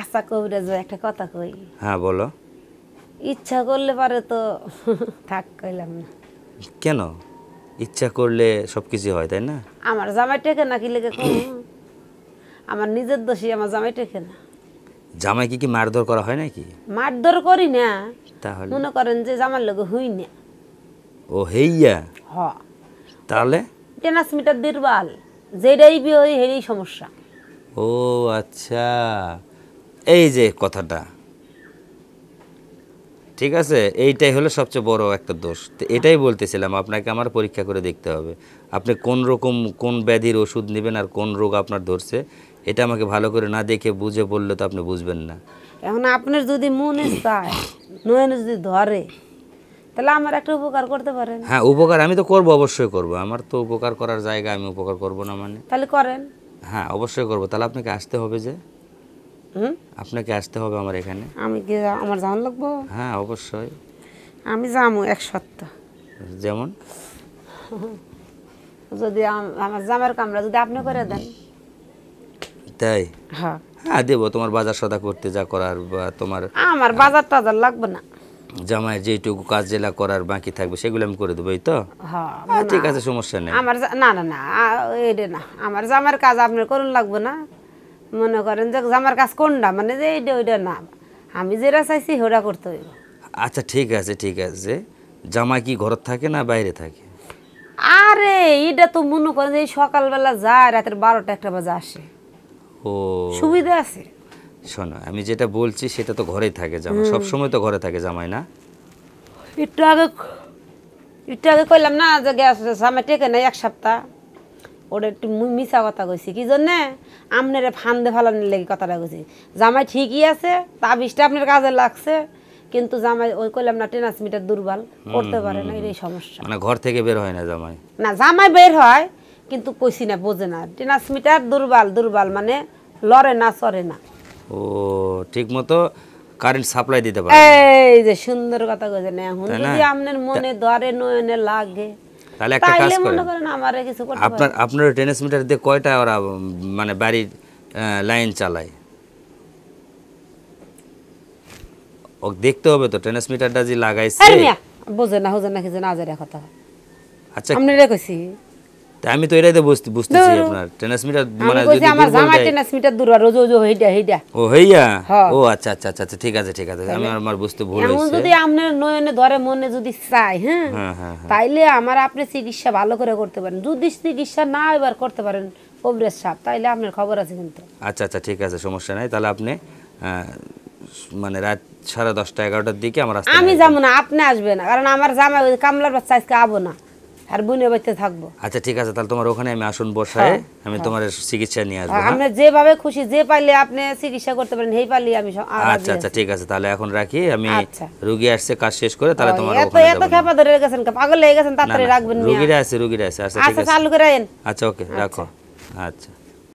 আচ্ছা যে একটা কথা কই হ্যাঁ বলো ইচ্ছা করলে পারে তো থাক কইলাম না কেন ইচ্ছা করলে সব কিছু হয় তাই না আমার জামাই টেকে না কি লেগে আমার নিজের দোষী আমার জামাই টেকে না জামাই কি কি মারধর করা হয় নাকি মারধর করি না তাহলে মনে করেন যে জামার লগে হই না ও হেইয়া হ তাহলে টেনাস মিটার দুর্বল যেটাই বিয়ে হয় হেই সমস্যা ও আচ্ছা এই যে কথাটা ঠিক আছে এইটাই হলো সবচেয়ে বড় একটা দোষ তো এটাই বলতেছিলাম আপনাকে আমার পরীক্ষা করে দেখতে হবে আপনি কোন রকম কোন ব্যাধির ওষুধ নেবেন আর কোন রোগ আপনার ধরছে এটা আমাকে ভালো করে না দেখে বুঝে বললে তো আপনি বুঝবেন না এখন আপনার যদি মনে চায় যদি ধরে তাহলে আমার একটা উপকার করতে পারেন হ্যাঁ উপকার আমি তো করব অবশ্যই করব আমার তো উপকার করার জায়গা আমি উপকার করব না মানে তাহলে করেন হ্যাঁ অবশ্যই করব তাহলে আপনাকে আসতে হবে যে হুম আপনাকে আসতে হবে আমার এখানে আমি কি আমার যাওয়ার লাগবো হ্যাঁ অবশ্যই আমি যাবো এক সপ্তাহ যেমন যদি আমার জামার কামরা যদি আপনি করে দেন তাই হ্যাঁ হ্যাঁ দেবো তোমার বাজার সদা করতে যা করার বা তোমার আমার বাজার টাজার লাগবে না জামায় যেটুকু কাজ জেলা করার বাকি থাকবে সেগুলো আমি করে দেবো এই তো হ্যাঁ, ঠিক আছে সমস্যা নেই আমার না না না এই না আমার জামার কাজ আপনার করুন লাগবে না মনে করেন যে আমার কাজ কোনটা মানে যে এইটা ওইটা না আমি যেটা চাইছি ওটা করতে হইব আচ্ছা ঠিক আছে ঠিক আছে জামাই কি ঘর থাকে না বাইরে থাকে আরে এটা তো মনে করেন যে সকালবেলা যায় রাতের বারোটা একটা বাজে আসে ও সুবিধা আছে শোনো আমি যেটা বলছি সেটা তো ঘরেই থাকে জামাই সব সময় তো ঘরে থাকে জামাই না একটু আগে একটু আগে কইলাম না যে গ্যাস জামা টেকে না এক সপ্তাহ ওটা একটু মিশা কথা কইছি কি জন্যে আপনারে ফান্দে ফালানোর লেগে কথাটা কইছি জামাই ঠিকই আছে তাবিজটা আপনার কাজে লাগছে কিন্তু জামাই ওই কইলাম না ট্রান্সমিটার দুর্বল করতে পারে না এই সমস্যা মানে ঘর থেকে বের হয় না জামাই না জামাই বের হয় কিন্তু কইছি না বোঝে না ট্রান্সমিটার দুর্বল দুর্বল মানে লড়ে না চড়ে না ও ঠিক মতো কারেন্ট সাপ্লাই দিতে পারে এই যে সুন্দর কথা কইছেন এখন যদি আপনার মনে ধরে নয়নে লাগে তাহলে একটা কাজ করেন আপনার আপনার টেনিস মিটার দিয়ে কয়টা ওরা মানে বাড়ির লাইন চালায় ও দেখতে হবে তো টেনিস মিটারটা যে লাগাইছে বুঝে না হুজে না কিছু না জানা কথা আচ্ছা আপনি কইছি আমি তো এটাই তো বুঝতে বুঝতেছি আপনার ট্রান্সমিটার মানে যদি আমার জামাই ট্রান্সমিটার দূর রোজ রোজ হইডা হইডা ও হইয়া ও আচ্ছা, আচ্ছা আচ্ছা আচ্ছা ঠিক আছে ঠিক আছে আমি আমার বুঝতে ভুল হইছে এমন যদি আপনার নয়নে ধরে মনে যদি চাই হ্যাঁ? হ্যাঁ, হ্যাঁ, হ্যাঁ তাইলে আমার আপনি চিকিৎসা ভালো করে করতে পারেন যদি চিকিৎসা না এবার করতে পারেন কবরেজ সাহেব তাইলে আপনার খবর আছে কিন্তু আচ্ছা আচ্ছা ঠিক আছে সমস্যা নাই তাহলে আপনি মানে রাত সাড়ে দশটা এগারোটার দিকে আমার আমি যাবো না আপনি আসবেন কারণ আমার জামাই কামলার বাচ্চা আজকে আবো না আর বুনে বাইতে থাকবো আচ্ছা ঠিক আছে তাহলে তোমার ওখানে আমি আসুন বসায় হ্যাঁ, আমি হ্যাঁ। তোমার চিকিৎসা নিয়ে আসবো আমরা হ্যাঁ? যেভাবে খুশি যে পারলে আপনি চিকিৎসা করতে পারেন সেই পারলে আমি আচ্ছা আচ্ছা ঠিক আছে তাহলে এখন রাখি আমি আচ্ছা। রোগী আসছে কাজ শেষ করে তাহলে তোমার এত এত খেপা ধরে গেছেন পাগল হয়ে গেছেন তাড়াতাড়ি রাখবেন রোগীরা আছে রোগীরা আছে আচ্ছা ঠিক আচ্ছা, আছে চালু করেন আচ্ছা ওকে আচ্ছা। রাখো আচ্ছা